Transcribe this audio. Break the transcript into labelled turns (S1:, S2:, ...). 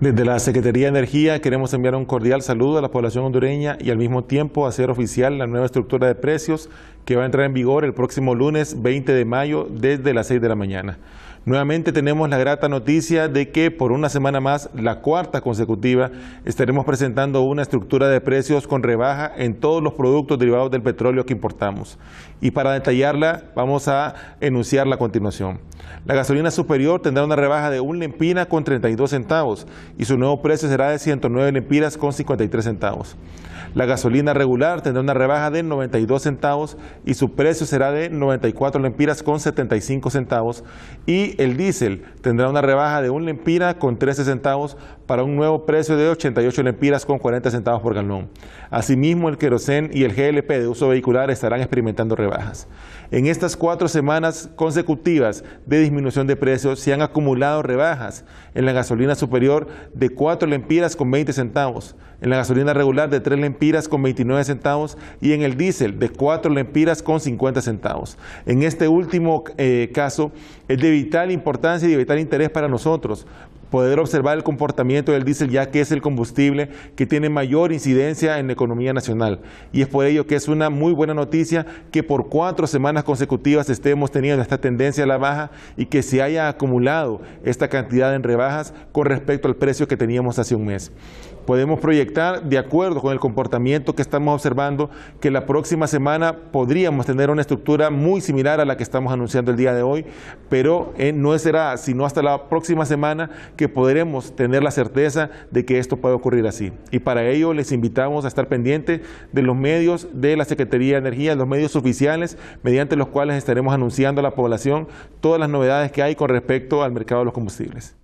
S1: Desde la Secretaría de Energía queremos enviar un cordial saludo a la población hondureña y al mismo tiempo hacer oficial la nueva estructura de precios que va a entrar en vigor el próximo lunes 20 de mayo desde las 6 de la mañana. Nuevamente tenemos la grata noticia de que por una semana más, la cuarta consecutiva, estaremos presentando una estructura de precios con rebaja en todos los productos derivados del petróleo que importamos. Y para detallarla, vamos a enunciar a continuación. La gasolina superior tendrá una rebaja de 1 lempina con 32 centavos y su nuevo precio será de 109 lempiras con 53 centavos. La gasolina regular tendrá una rebaja de 92 centavos y su precio será de 94 lempiras con 75 centavos. Y el diésel tendrá una rebaja de 1 lempira con 13 centavos para un nuevo precio de 88 lempiras con 40 centavos por galón. Asimismo, el querosén y el GLP de uso vehicular estarán experimentando rebajas. En estas cuatro semanas consecutivas de disminución de precios se han acumulado rebajas en la gasolina superior de 4 lempiras con 20 centavos, en la gasolina regular de 3 lempiras con 29 centavos y en el diésel de 4 lempiras con 50 centavos. En este último eh, caso es de vital importancia y de vital interés para nosotros, poder observar el comportamiento del diésel ya que es el combustible que tiene mayor incidencia en la economía nacional. Y es por ello que es una muy buena noticia que por cuatro semanas consecutivas estemos teniendo esta tendencia a la baja y que se haya acumulado esta cantidad en rebajas con respecto al precio que teníamos hace un mes. Podemos proyectar, de acuerdo con el comportamiento que estamos observando, que la próxima semana podríamos tener una estructura muy similar a la que estamos anunciando el día de hoy, pero eh, no será sino hasta la próxima semana que podremos tener la certeza de que esto puede ocurrir así. Y para ello les invitamos a estar pendientes de los medios de la Secretaría de Energía, los medios oficiales, mediante los cuales estaremos anunciando a la población todas las novedades que hay con respecto al mercado de los combustibles.